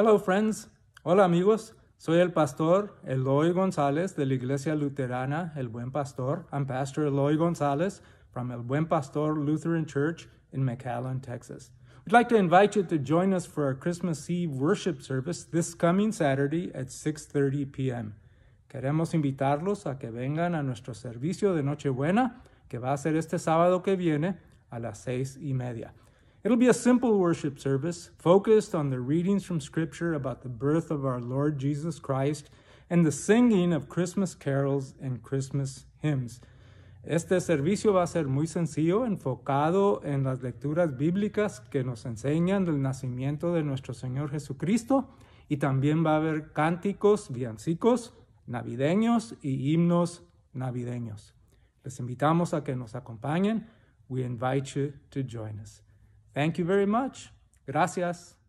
Hello friends, hola amigos, soy el pastor Eloy González de la Iglesia Luterana El Buen Pastor. I'm Pastor Eloy González from El Buen Pastor Lutheran Church in McAllen, Texas. We'd like to invite you to join us for our Christmas Eve worship service this coming Saturday at 6:30 p.m. Queremos invitarlos a que vengan a nuestro servicio de Nochebuena, que va a ser este sábado que viene a las seis y media. It'll be a simple worship service focused on the readings from Scripture about the birth of our Lord Jesus Christ and the singing of Christmas carols and Christmas hymns. Este servicio va a ser muy sencillo, enfocado en las lecturas bíblicas que nos enseñan del nacimiento de nuestro Señor Jesucristo y también va a haber cánticos, villancicos, navideños y himnos navideños. Les invitamos a que nos acompañen. We invite you to join us. Thank you very much. Gracias.